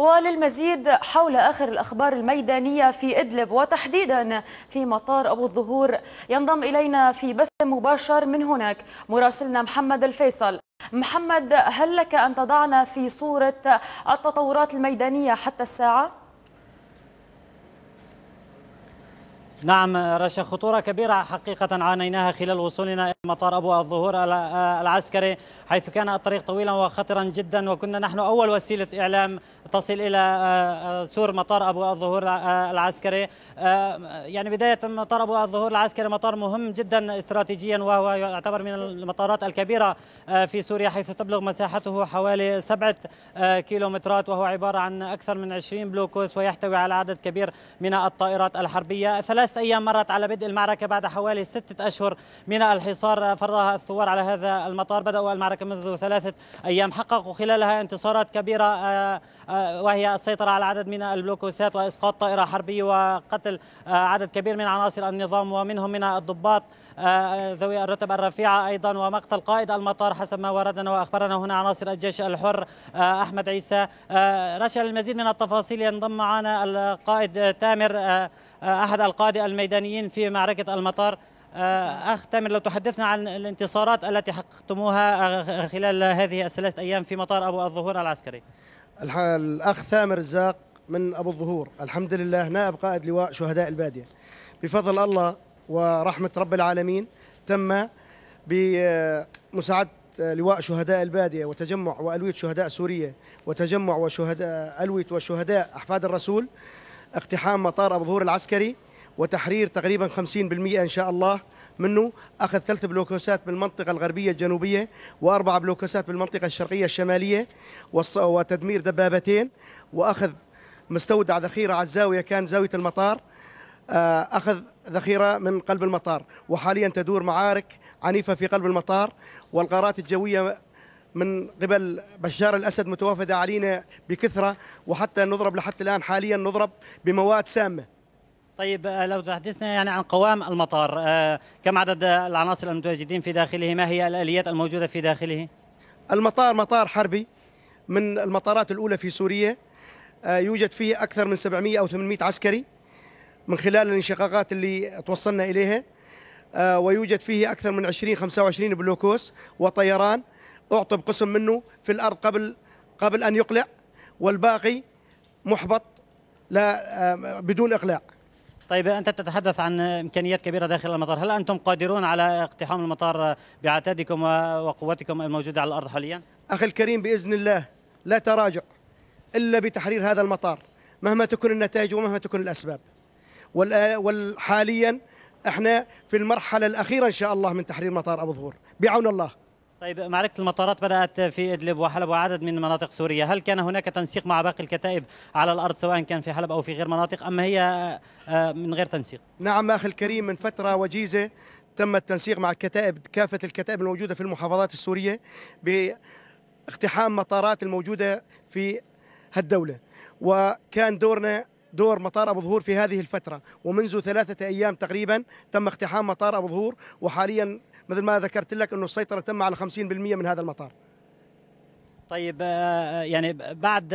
وللمزيد حول آخر الأخبار الميدانية في إدلب وتحديدا في مطار أبو الظهور ينضم إلينا في بث مباشر من هناك مراسلنا محمد الفيصل محمد هل لك أن تضعنا في صورة التطورات الميدانية حتى الساعة؟ نعم رشا خطورة كبيرة حقيقة عانيناها خلال وصولنا مطار أبو الظهور العسكري حيث كان الطريق طويلا وخطرا جدا وكنا نحن أول وسيلة إعلام تصل إلى آه، آه، سور مطار أبو الظهور آه، العسكري يعني بداية مطار أبو الظهور العسكري مطار مهم جدا استراتيجيا وهو يعتبر من المطارات الكبيرة في سوريا حيث تبلغ مساحته حوالي سبعة كيلومترات وهو عبارة عن أكثر من 20 بلوكوس ويحتوي على عدد كبير من الطائرات الحربية ثلاثة أيام مرت على بدء المعركة بعد حوالي ستة أشهر من الحصار مطار فرضها الثوار على هذا المطار بدأوا المعركة منذ ثلاثة أيام حققوا خلالها انتصارات كبيرة آه، آه، وهي السيطرة على عدد من البلوكوسات وإسقاط طائرة حربية وقتل آه، عدد كبير من عناصر النظام ومنهم من الضباط ذوي الرتب الرفيعة أيضا ومقتل قائد المطار حسب ما وردنا وأخبرنا هنا عناصر الجيش الحر أحمد عيسى رشا المزيد من التفاصيل ينضم معنا القائد تامر أحد القادة الميدانيين في معركة المطار آه، أخ تامر لو تحدثنا عن الانتصارات التي حققتموها خلال هذه الثلاثة أيام في مطار أبو الظهور العسكري الأخ ثامر الزاق من أبو الظهور الحمد لله نائب قائد لواء شهداء البادية بفضل الله ورحمة رب العالمين تم بمساعدة لواء شهداء البادية وتجمع وألوية شهداء سوريا وتجمع وشهداء ألوية وشهداء أحفاد الرسول اقتحام مطار أبو ظهور العسكري وتحرير تقريبا 50% إن شاء الله منه أخذ ثلاث بلوكوسات بالمنطقة الغربية الجنوبية وأربع بلوكوسات بالمنطقة الشرقية الشمالية وتدمير دبابتين وأخذ مستودع ذخيرة على الزاوية كان زاوية المطار آه، أخذ ذخيرة من قلب المطار وحاليا تدور معارك عنيفة في قلب المطار والغارات الجوية من قبل بشار الأسد متوافدة علينا بكثرة وحتى نضرب لحتى الآن حاليا نضرب بمواد سامة طيب آه، لو تحدثنا يعني عن قوام المطار آه، كم عدد العناصر المتواجدين في داخله ما هي الآليات الموجودة في داخله المطار مطار حربي من المطارات الأولى في سوريا آه، يوجد فيه أكثر من 700 أو 800 عسكري من خلال الانشقاقات اللي توصلنا إليها ويوجد فيه أكثر من 20 25 بلوكوس وطيران أعطب قسم منه في الأرض قبل قبل أن يقلع والباقي محبط لا بدون إقلاع طيب أنت تتحدث عن إمكانيات كبيرة داخل المطار هل أنتم قادرون على اقتحام المطار بعتادكم وقوتكم الموجودة على الأرض حاليا؟ أخي الكريم بإذن الله لا تراجع إلا بتحرير هذا المطار مهما تكون النتائج ومهما تكون الأسباب وحاليا احنا في المرحلة الأخيرة إن شاء الله من تحرير مطار أبو ظهور بعون الله طيب معركة المطارات بدأت في إدلب وحلب وعدد من مناطق سوريا هل كان هناك تنسيق مع باقي الكتائب على الأرض سواء كان في حلب أو في غير مناطق أم هي آه، آه، من غير تنسيق نعم أخي الكريم من فترة وجيزة تم التنسيق مع الكتائب كافة الكتائب الموجودة في المحافظات السورية باقتحام مطارات الموجودة في هالدولة وكان دورنا دور مطار أبو ظهور في هذه الفترة ومنذ ثلاثة أيام تقريبا تم اقتحام مطار أبو ظهور وحاليا مثل ما ذكرت لك أنه السيطرة تم على 50% من هذا المطار طيب آه، آه، يعني بعد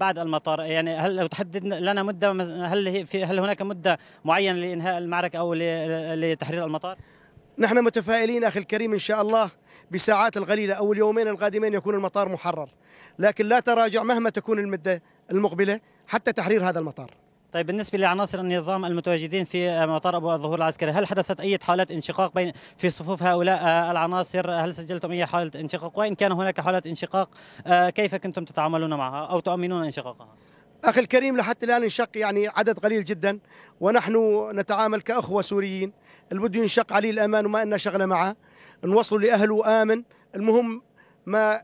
بعد المطار يعني هل لو تحدد لنا مده هل في هل هناك مده معينه لانهاء المعركه او لتحرير المطار؟ نحن متفائلين اخي الكريم ان شاء الله بساعات القليله او اليومين القادمين يكون المطار محرر لكن لا تراجع مهما تكون المده المقبله حتى تحرير هذا المطار طيب بالنسبة لعناصر النظام المتواجدين في مطار أبو الظهور العسكري هل حدثت أي حالات انشقاق بين في صفوف هؤلاء العناصر هل سجلتم أي حالة انشقاق وإن كان هناك حالات انشقاق آه، كيف كنتم تتعاملون معها أو تؤمنون انشقاقها أخي الكريم لحتى الآن انشق يعني عدد قليل جدا ونحن نتعامل كأخوة سوريين اللي بده ينشق عليه الأمان وما إلنا شغلة معه نوصله لأهله آمن المهم ما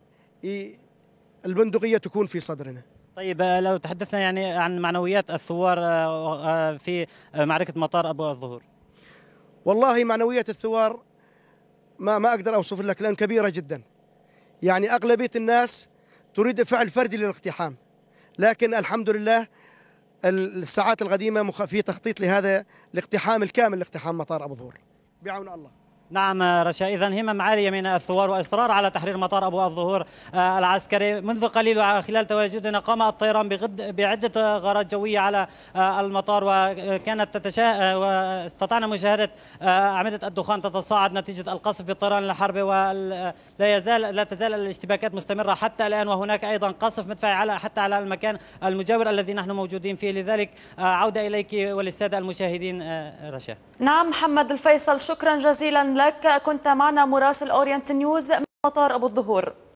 البندقية تكون في صدرنا طيب آه، لو تحدثنا يعني عن معنويات الثوار آه، آه، في معركة مطار أبو الظهور والله معنويات الثوار ما ما أقدر أوصف لك لأن كبيرة جدا يعني أغلبية الناس تريد فعل فردي للاقتحام لكن الحمد لله الساعات القديمة في تخطيط لهذا الاقتحام الكامل لاقتحام مطار أبو ظهور بعون الله نعم رشا اذا همم عاليه من الثوار واصرار على تحرير مطار ابو الظهور آه، العسكري منذ قليل وخلال تواجدنا قام الطيران بغد بعده غارات جويه على آه، المطار وكانت تتشا آه، واستطعنا مشاهده اعمده الدخان تتصاعد نتيجه القصف بالطيران الحربي ولا يزال لا تزال الاشتباكات مستمره حتى الان وهناك ايضا قصف مدفعي على حتى على المكان المجاور الذي نحن موجودين فيه لذلك عوده اليك وللساده المشاهدين رشا نعم محمد الفيصل شكرا جزيلا لك كنت معنا مراسل أورينت نيوز من مطار أبو الظهور